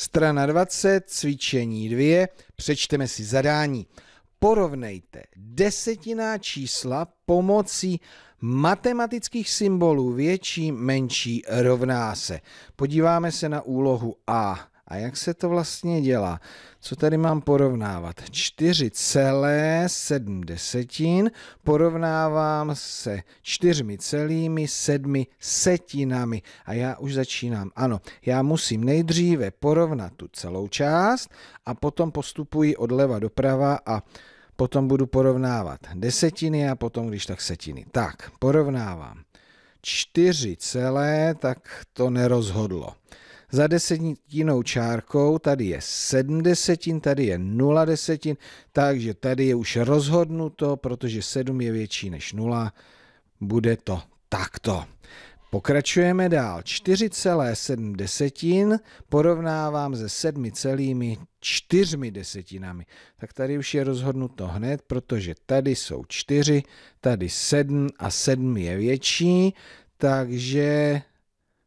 Strana 20, cvičení 2, přečteme si zadání. Porovnejte desetiná čísla pomocí matematických symbolů větší, menší rovná se. Podíváme se na úlohu A. A jak se to vlastně dělá? Co tady mám porovnávat? 4,7 desetin porovnávám se 4,7 setinami. A já už začínám. Ano, já musím nejdříve porovnat tu celou část a potom postupuji odleva doprava a potom budu porovnávat desetiny a potom, když tak setiny. Tak, porovnávám. 4 celé, tak to nerozhodlo za desetinou čárkou, tady je sedm desetin, tady je nula desetin, takže tady je už rozhodnuto, protože sedm je větší než nula, bude to takto. Pokračujeme dál. 4,7 desetin porovnávám se 7,4 celými čtyřmi desetinami. Tak tady už je rozhodnuto hned, protože tady jsou 4, tady 7 a 7 je větší, takže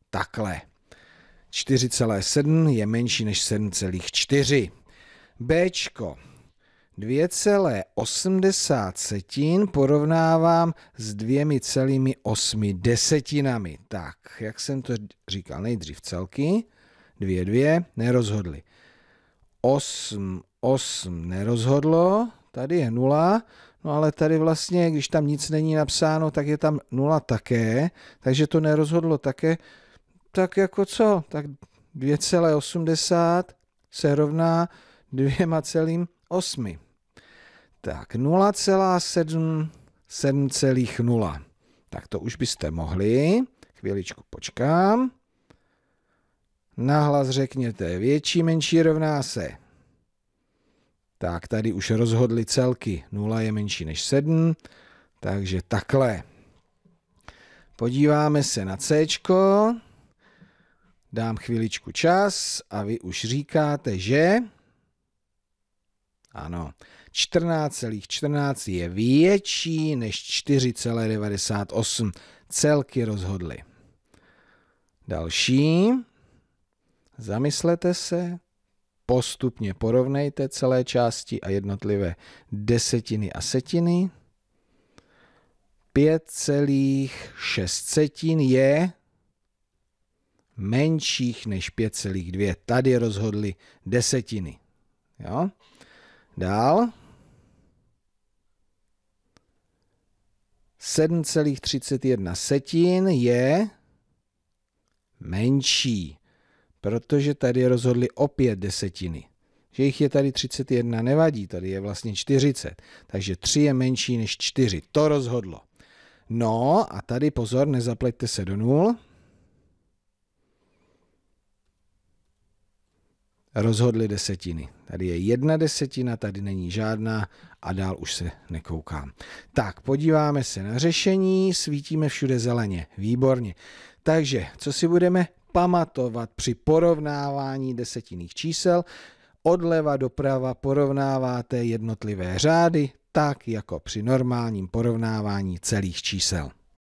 takhle. 4,7 je menší než 7,4. B. 2,8 porovnávám s 2,8 desetinami. Tak, jak jsem to říkal nejdřív celky, 2, 2, nerozhodli. 8, 8 nerozhodlo, tady je 0, no ale tady vlastně, když tam nic není napsáno, tak je tam 0 také, takže to nerozhodlo také, tak jako co? Tak 2,80 se rovná 2,8. Tak 0,7, 7,0. Tak to už byste mohli. Chvíličku počkám. Nahlas řekněte, větší, menší rovná se. Tak tady už rozhodli celky. 0 je menší než 7, takže takhle. Podíváme se na C dám chviličku čas a vy už říkáte, že... Ano, 14,14 14 je větší než 4,98. Celky rozhodly. Další. Zamyslete se, postupně porovnejte celé části a jednotlivé desetiny a setiny. 5,6 je menších než 5,2. Tady rozhodly desetiny. Jo? Dál. 7,31 setin je menší, protože tady rozhodly opět desetiny. Že jich je tady 31, nevadí, tady je vlastně 40. Takže 3 je menší než 4. To rozhodlo. No a tady pozor, nezapleťte se do 0. rozhodly desetiny. Tady je jedna desetina, tady není žádná a dál už se nekoukám. Tak, podíváme se na řešení, svítíme všude zeleně, výborně. Takže, co si budeme pamatovat při porovnávání desetinných čísel? Odleva doprava porovnáváte jednotlivé řády, tak jako při normálním porovnávání celých čísel.